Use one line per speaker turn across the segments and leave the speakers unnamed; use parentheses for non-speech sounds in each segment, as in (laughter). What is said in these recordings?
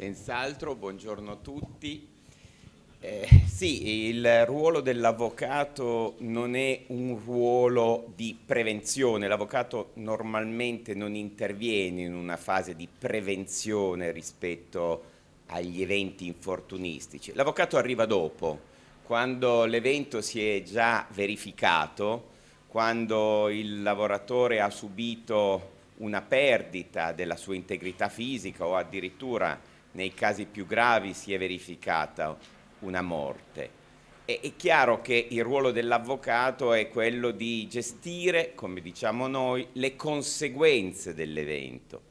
Senz'altro, buongiorno a tutti. Eh, sì, il ruolo dell'avvocato non è un ruolo di prevenzione, l'avvocato normalmente non interviene in una fase di prevenzione rispetto agli eventi infortunistici, l'avvocato arriva dopo, quando l'evento si è già verificato, quando il lavoratore ha subito una perdita della sua integrità fisica o addirittura nei casi più gravi si è verificata una morte. È, è chiaro che il ruolo dell'avvocato è quello di gestire, come diciamo noi, le conseguenze dell'evento.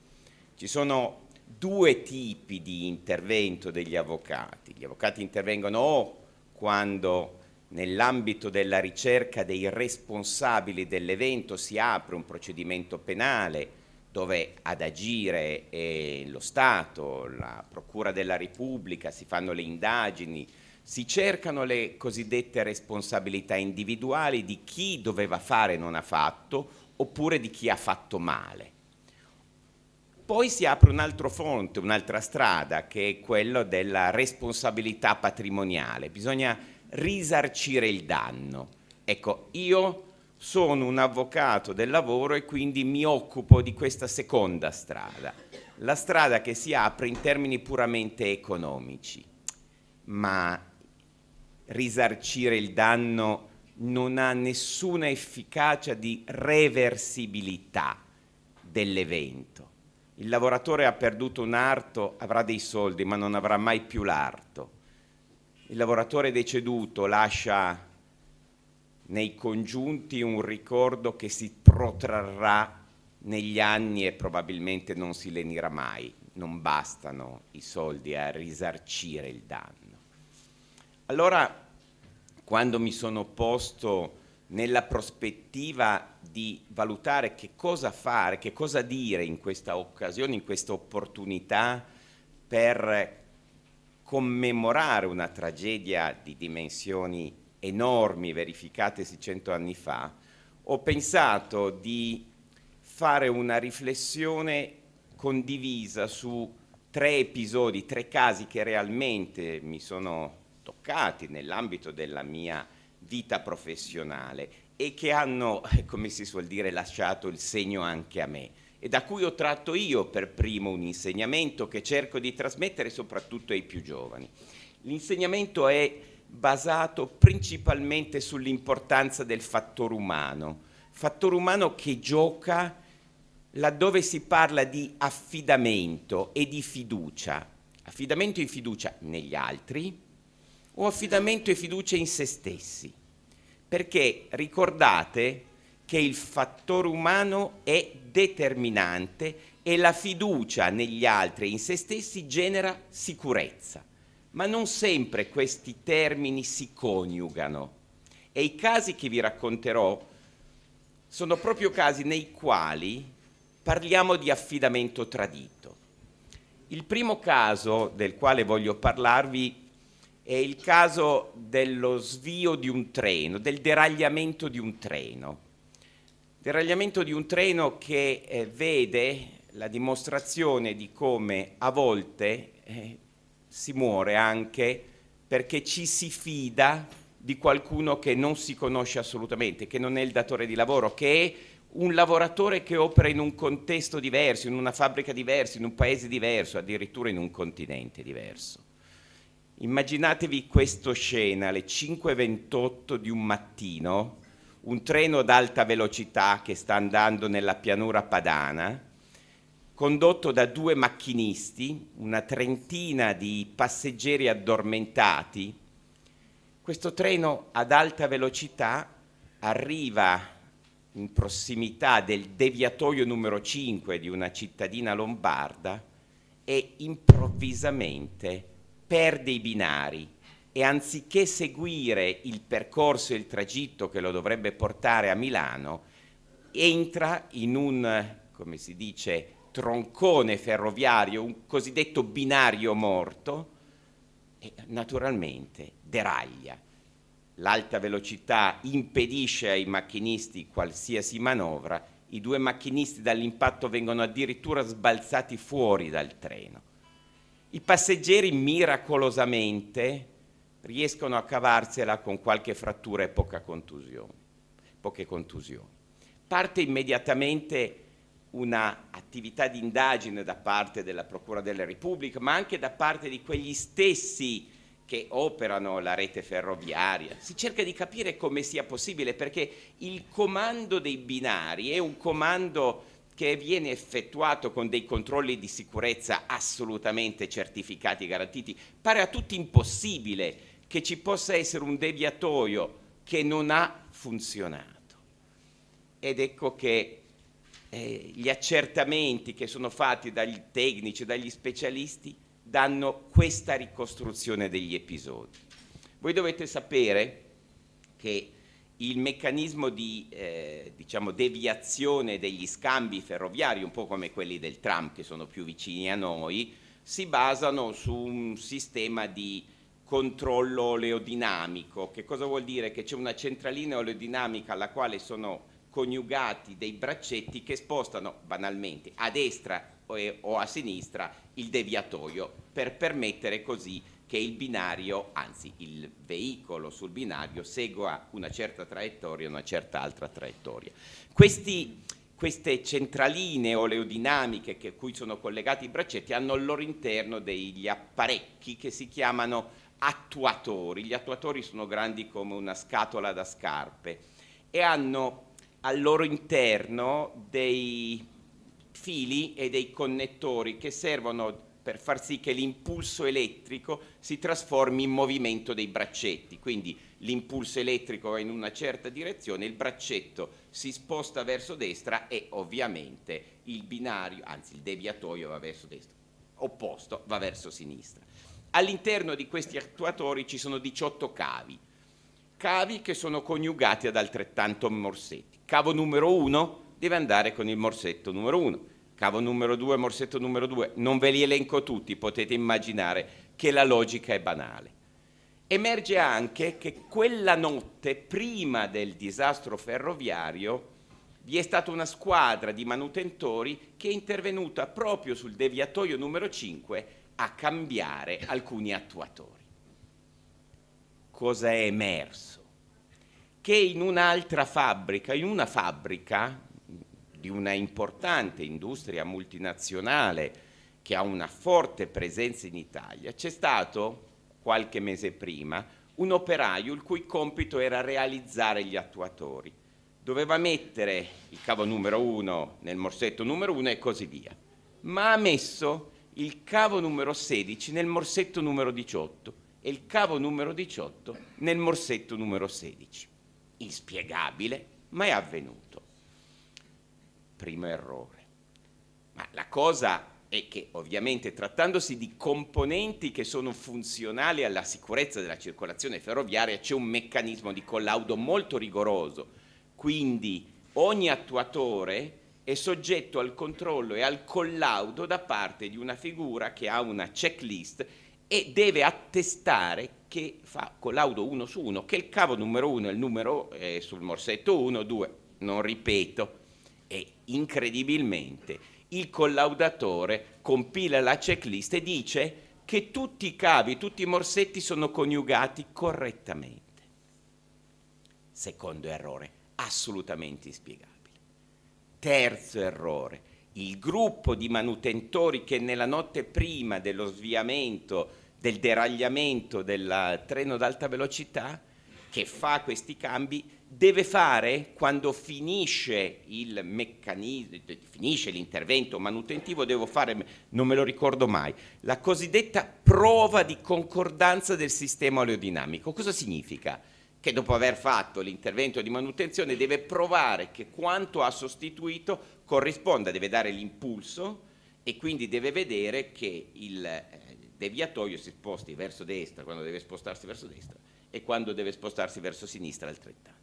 Ci sono due tipi di intervento degli avvocati. Gli avvocati intervengono o quando nell'ambito della ricerca dei responsabili dell'evento si apre un procedimento penale dove ad agire è lo Stato, la Procura della Repubblica, si fanno le indagini, si cercano le cosiddette responsabilità individuali di chi doveva fare e non ha fatto oppure di chi ha fatto male. Poi si apre un altro fronte, un'altra strada, che è quello della responsabilità patrimoniale. Bisogna risarcire il danno. Ecco, io sono un avvocato del lavoro e quindi mi occupo di questa seconda strada, la strada che si apre in termini puramente economici, ma risarcire il danno non ha nessuna efficacia di reversibilità dell'evento. Il lavoratore ha perduto un arto, avrà dei soldi, ma non avrà mai più l'arto. Il lavoratore deceduto lascia nei congiunti un ricordo che si protrarrà negli anni e probabilmente non si lenirà mai. Non bastano i soldi a risarcire il danno. Allora, quando mi sono posto nella prospettiva di valutare che cosa fare, che cosa dire in questa occasione, in questa opportunità per commemorare una tragedia di dimensioni enormi verificatesi cento anni fa, ho pensato di fare una riflessione condivisa su tre episodi, tre casi che realmente mi sono toccati nell'ambito della mia vita professionale e che hanno, (laughs) come si suol dire, lasciato il segno anche a me e da cui ho tratto io per primo un insegnamento che cerco di trasmettere soprattutto ai più giovani. L'insegnamento è basato principalmente sull'importanza del fattore umano, fattore umano che gioca laddove si parla di affidamento e di fiducia, affidamento e fiducia negli altri o affidamento e fiducia in se stessi, perché ricordate che il fattore umano è determinante e la fiducia negli altri e in se stessi genera sicurezza ma non sempre questi termini si coniugano e i casi che vi racconterò sono proprio casi nei quali parliamo di affidamento tradito. Il primo caso del quale voglio parlarvi è il caso dello svio di un treno, del deragliamento di un treno. Deragliamento di un treno che eh, vede la dimostrazione di come a volte eh, si muore anche perché ci si fida di qualcuno che non si conosce assolutamente, che non è il datore di lavoro, che è un lavoratore che opera in un contesto diverso, in una fabbrica diversa, in un paese diverso, addirittura in un continente diverso. Immaginatevi questa scena alle 5.28 di un mattino, un treno ad alta velocità che sta andando nella pianura padana, condotto da due macchinisti, una trentina di passeggeri addormentati. Questo treno ad alta velocità arriva in prossimità del deviatoio numero 5 di una cittadina lombarda e improvvisamente perde i binari e anziché seguire il percorso e il tragitto che lo dovrebbe portare a Milano, entra in un, come si dice, troncone ferroviario, un cosiddetto binario morto, e naturalmente deraglia. L'alta velocità impedisce ai macchinisti qualsiasi manovra, i due macchinisti dall'impatto vengono addirittura sbalzati fuori dal treno. I passeggeri miracolosamente riescono a cavarsela con qualche frattura e poche contusioni. Parte immediatamente un'attività di indagine da parte della Procura della Repubblica, ma anche da parte di quegli stessi che operano la rete ferroviaria. Si cerca di capire come sia possibile perché il comando dei binari è un comando che viene effettuato con dei controlli di sicurezza assolutamente certificati e garantiti. Pare a tutti impossibile che ci possa essere un deviatoio che non ha funzionato. Ed ecco che eh, gli accertamenti che sono fatti dagli tecnici, dagli specialisti, danno questa ricostruzione degli episodi. Voi dovete sapere che il meccanismo di eh, diciamo deviazione degli scambi ferroviari, un po' come quelli del tram che sono più vicini a noi, si basano su un sistema di controllo oleodinamico. Che cosa vuol dire? Che c'è una centralina oleodinamica alla quale sono coniugati dei braccetti che spostano banalmente a destra o a sinistra il deviatoio per permettere così che il binario, anzi il veicolo sul binario, segua una certa traiettoria e una certa altra traiettoria. Questi, queste centraline oleodinamiche che, cui sono collegati i braccetti hanno al loro interno degli apparecchi che si chiamano attuatori. Gli attuatori sono grandi come una scatola da scarpe e hanno al loro interno dei fili e dei connettori che servono per far sì che l'impulso elettrico si trasformi in movimento dei braccetti, quindi l'impulso elettrico va in una certa direzione, il braccetto si sposta verso destra e ovviamente il binario, anzi il deviatoio va verso destra, opposto va verso sinistra. All'interno di questi attuatori ci sono 18 cavi, cavi che sono coniugati ad altrettanto morsetti. Cavo numero 1 deve andare con il morsetto numero 1, cavo numero 2, morsetto numero 2, non ve li elenco tutti, potete immaginare che la logica è banale. Emerge anche che quella notte, prima del disastro ferroviario, vi è stata una squadra di manutentori che è intervenuta proprio sul deviatoio numero 5 a cambiare alcuni attuatori. Cosa è emerso? che in un'altra fabbrica, in una fabbrica di una importante industria multinazionale che ha una forte presenza in Italia, c'è stato qualche mese prima un operaio il cui compito era realizzare gli attuatori. Doveva mettere il cavo numero 1 nel morsetto numero 1 e così via, ma ha messo il cavo numero 16 nel morsetto numero 18 e il cavo numero 18 nel morsetto numero 16 inspiegabile, ma è avvenuto. Primo errore. Ma la cosa è che ovviamente trattandosi di componenti che sono funzionali alla sicurezza della circolazione ferroviaria c'è un meccanismo di collaudo molto rigoroso, quindi ogni attuatore è soggetto al controllo e al collaudo da parte di una figura che ha una checklist e deve attestare che fa collaudo uno su uno, che il cavo numero uno e il numero eh, sul morsetto 1, 2, non ripeto, e incredibilmente il collaudatore compila la checklist e dice che tutti i cavi, tutti i morsetti sono coniugati correttamente. Secondo errore, assolutamente inspiegabile. Terzo errore, il gruppo di manutentori che nella notte prima dello sviamento del deragliamento del treno ad alta velocità che fa questi cambi deve fare quando finisce, finisce l'intervento manutentivo, devo fare, non me lo ricordo mai, la cosiddetta prova di concordanza del sistema oleodinamico Cosa significa? Che dopo aver fatto l'intervento di manutenzione deve provare che quanto ha sostituito corrisponda, deve dare l'impulso e quindi deve vedere che il eh, deviatoio si sposti verso destra quando deve spostarsi verso destra e quando deve spostarsi verso sinistra altrettanto.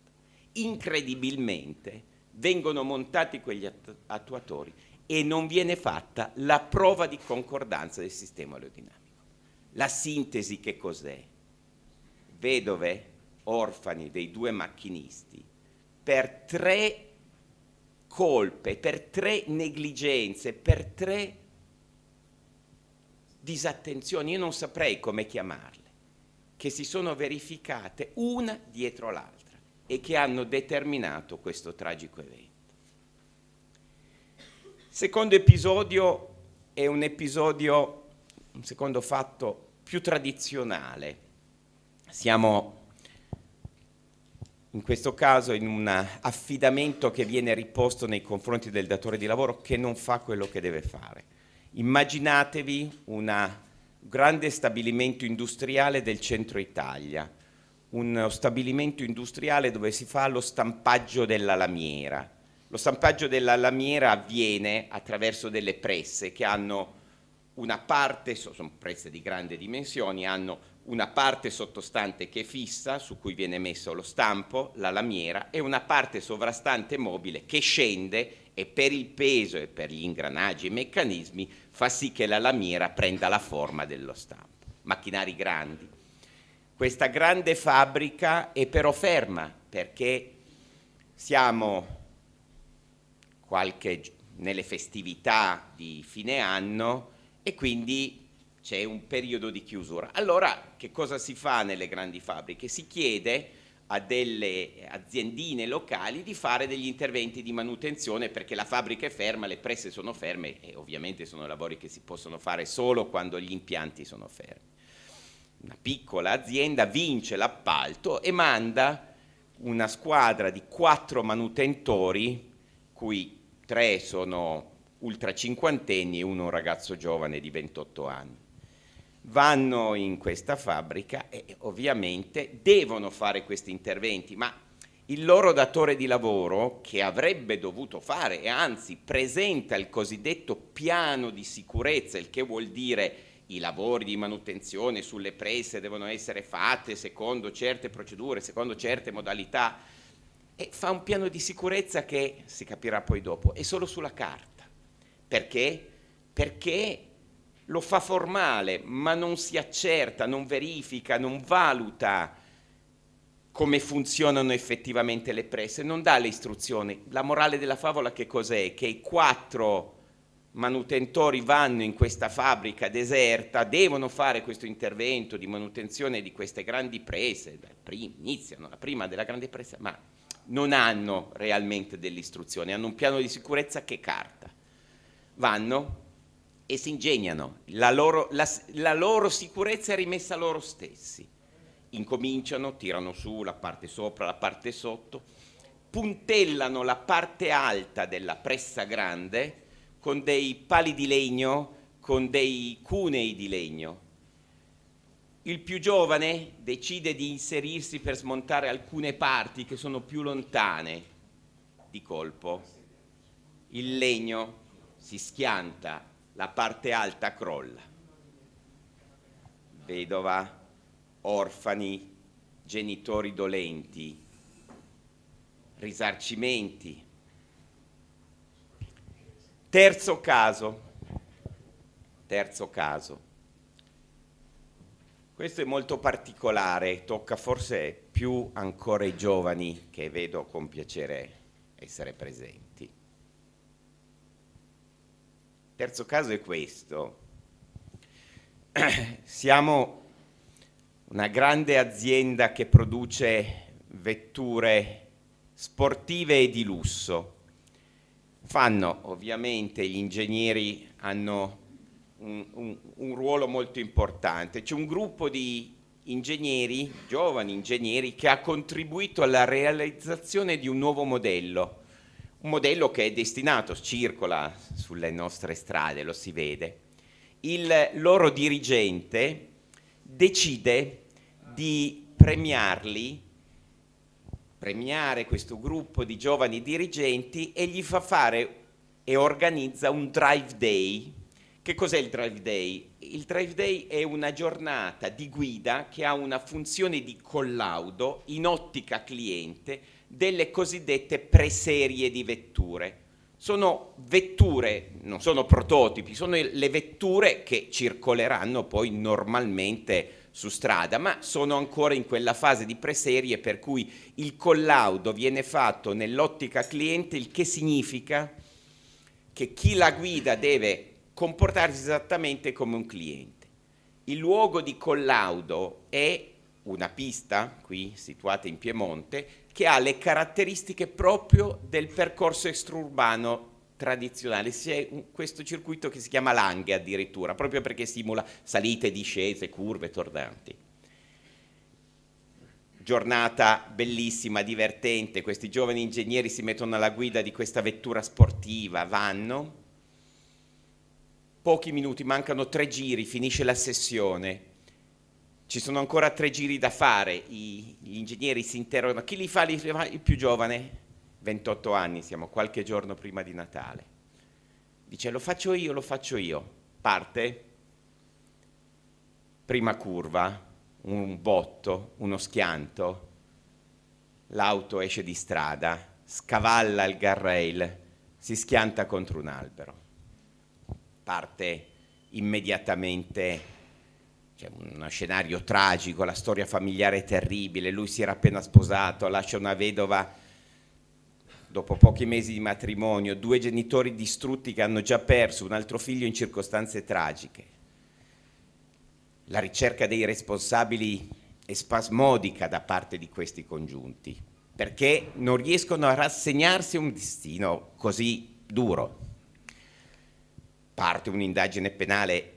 Incredibilmente vengono montati quegli attuatori e non viene fatta la prova di concordanza del sistema aerodinamico. La sintesi che cos'è? Vedove, orfani dei due macchinisti, per tre colpe, per tre negligenze, per tre disattenzioni, io non saprei come chiamarle, che si sono verificate una dietro l'altra e che hanno determinato questo tragico evento. Secondo episodio è un episodio, un secondo fatto più tradizionale. Siamo in questo caso in un affidamento che viene riposto nei confronti del datore di lavoro che non fa quello che deve fare. Immaginatevi un grande stabilimento industriale del centro Italia, uno stabilimento industriale dove si fa lo stampaggio della lamiera. Lo stampaggio della lamiera avviene attraverso delle presse che hanno una parte, sono presse di grandi dimensioni, hanno una parte sottostante che è fissa, su cui viene messo lo stampo, la lamiera, e una parte sovrastante mobile che scende e per il peso e per gli ingranaggi e i meccanismi fa sì che la lamiera prenda la forma dello stampo. Macchinari grandi. Questa grande fabbrica è però ferma perché siamo qualche nelle festività di fine anno e quindi c'è un periodo di chiusura. Allora che cosa si fa nelle grandi fabbriche? Si chiede a delle aziendine locali di fare degli interventi di manutenzione perché la fabbrica è ferma, le presse sono ferme e ovviamente sono lavori che si possono fare solo quando gli impianti sono fermi. Una piccola azienda vince l'appalto e manda una squadra di quattro manutentori, cui tre sono ultra cinquantenni e uno un ragazzo giovane di 28 anni vanno in questa fabbrica e ovviamente devono fare questi interventi, ma il loro datore di lavoro che avrebbe dovuto fare e anzi presenta il cosiddetto piano di sicurezza, il che vuol dire i lavori di manutenzione sulle presse devono essere fatte secondo certe procedure, secondo certe modalità e fa un piano di sicurezza che si capirà poi dopo, è solo sulla carta. Perché? Perché lo fa formale, ma non si accerta, non verifica, non valuta come funzionano effettivamente le prese, non dà le istruzioni. La morale della favola che cos'è? Che i quattro manutentori vanno in questa fabbrica deserta, devono fare questo intervento di manutenzione di queste grandi prese, iniziano la prima della grande presa, ma non hanno realmente delle istruzioni, hanno un piano di sicurezza che carta. Vanno, e si ingegnano, la loro, la, la loro sicurezza è rimessa a loro stessi. Incominciano, tirano su la parte sopra, la parte sotto, puntellano la parte alta della pressa grande con dei pali di legno, con dei cunei di legno. Il più giovane decide di inserirsi per smontare alcune parti che sono più lontane di colpo. Il legno si schianta la parte alta crolla. Vedova, orfani, genitori dolenti, risarcimenti. Terzo caso, terzo caso. Questo è molto particolare, tocca forse più ancora i giovani che vedo con piacere essere presenti. Terzo caso è questo. (clears throat) Siamo una grande azienda che produce vetture sportive e di lusso. Fanno ovviamente gli ingegneri hanno un, un, un ruolo molto importante. C'è un gruppo di ingegneri, giovani ingegneri, che ha contribuito alla realizzazione di un nuovo modello un modello che è destinato, circola sulle nostre strade, lo si vede. Il loro dirigente decide di premiarli, premiare questo gruppo di giovani dirigenti e gli fa fare e organizza un drive day. Che cos'è il drive day? Il drive day è una giornata di guida che ha una funzione di collaudo in ottica cliente delle cosiddette preserie di vetture. Sono vetture, non sono prototipi, sono le vetture che circoleranno poi normalmente su strada, ma sono ancora in quella fase di preserie per cui il collaudo viene fatto nell'ottica cliente, il che significa che chi la guida deve comportarsi esattamente come un cliente. Il luogo di collaudo è una pista qui situata in Piemonte che ha le caratteristiche proprio del percorso extraurbano tradizionale, c'è questo circuito che si chiama Lange addirittura, proprio perché simula salite, discese, curve, tornanti. Giornata bellissima, divertente, questi giovani ingegneri si mettono alla guida di questa vettura sportiva, vanno, pochi minuti, mancano tre giri, finisce la sessione, ci sono ancora tre giri da fare, I, gli ingegneri si interrogano, chi li fa? Li fa il più giovane, 28 anni, siamo qualche giorno prima di Natale. Dice lo faccio io, lo faccio io. Parte, prima curva, un botto, uno schianto, l'auto esce di strada, scavalla il guardrail, si schianta contro un albero. Parte immediatamente c'è uno scenario tragico, la storia familiare è terribile, lui si era appena sposato, lascia una vedova dopo pochi mesi di matrimonio, due genitori distrutti che hanno già perso un altro figlio in circostanze tragiche. La ricerca dei responsabili è spasmodica da parte di questi congiunti, perché non riescono a rassegnarsi a un destino così duro. Parte un'indagine penale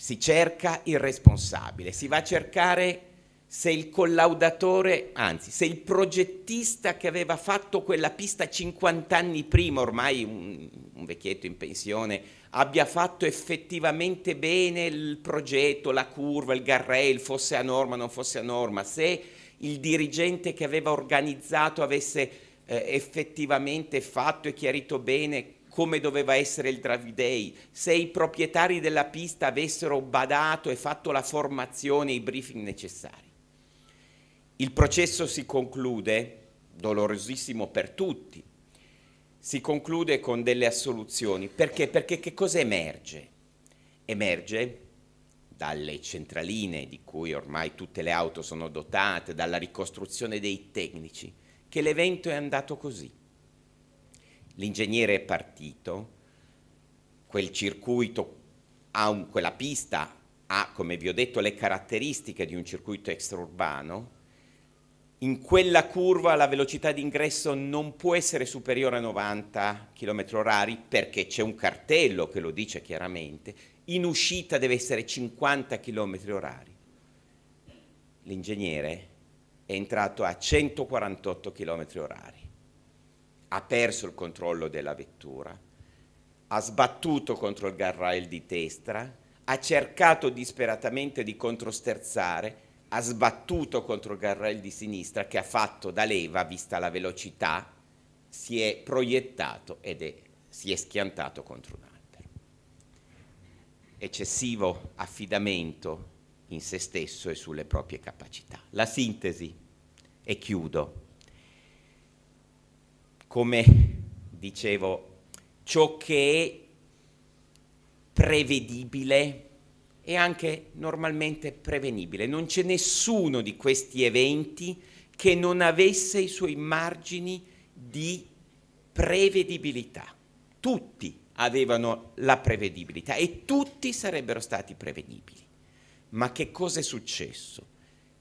si cerca il responsabile, si va a cercare se il collaudatore, anzi se il progettista che aveva fatto quella pista 50 anni prima, ormai un, un vecchietto in pensione, abbia fatto effettivamente bene il progetto, la curva, il guardrail, fosse a norma o non fosse a norma, se il dirigente che aveva organizzato avesse eh, effettivamente fatto e chiarito bene come doveva essere il Drive Day, se i proprietari della pista avessero badato e fatto la formazione e i briefing necessari. Il processo si conclude, dolorosissimo per tutti, si conclude con delle assoluzioni. Perché? Perché che cosa emerge? Emerge dalle centraline di cui ormai tutte le auto sono dotate, dalla ricostruzione dei tecnici, che l'evento è andato così l'ingegnere è partito, quel circuito un, quella pista ha, come vi ho detto, le caratteristiche di un circuito extraurbano, in quella curva la velocità d'ingresso non può essere superiore a 90 km orari perché c'è un cartello che lo dice chiaramente, in uscita deve essere 50 km orari. L'ingegnere è entrato a 148 km orari ha perso il controllo della vettura, ha sbattuto contro il garrail di destra, ha cercato disperatamente di controsterzare, ha sbattuto contro il garrail di sinistra che ha fatto da leva, vista la velocità, si è proiettato ed è, si è schiantato contro un altro. Eccessivo affidamento in se stesso e sulle proprie capacità. La sintesi, e chiudo, come dicevo, ciò che è prevedibile e anche normalmente prevenibile. Non c'è nessuno di questi eventi che non avesse i suoi margini di prevedibilità. Tutti avevano la prevedibilità e tutti sarebbero stati prevedibili. Ma che cosa è successo?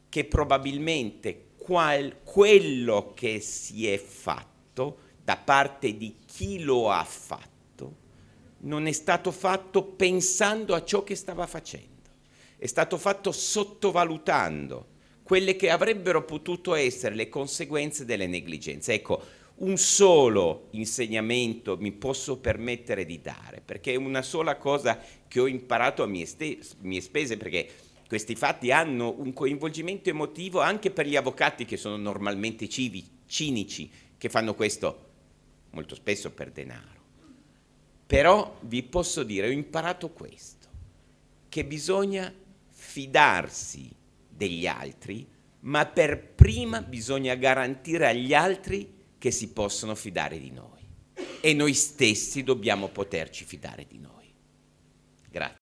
Che probabilmente qual, quello che si è fatto fatto da parte di chi lo ha fatto non è stato fatto pensando a ciò che stava facendo, è stato fatto sottovalutando quelle che avrebbero potuto essere le conseguenze delle negligenze. Ecco, un solo insegnamento mi posso permettere di dare, perché è una sola cosa che ho imparato a mie, stes- mie spese, perché questi fatti hanno un coinvolgimento emotivo anche per gli avvocati che sono normalmente civi- cinici che fanno questo molto spesso per denaro. Però vi posso dire, ho imparato questo, che bisogna fidarsi degli altri, ma per prima bisogna garantire agli altri che si possono fidare di noi e noi stessi dobbiamo poterci fidare di noi. Grazie.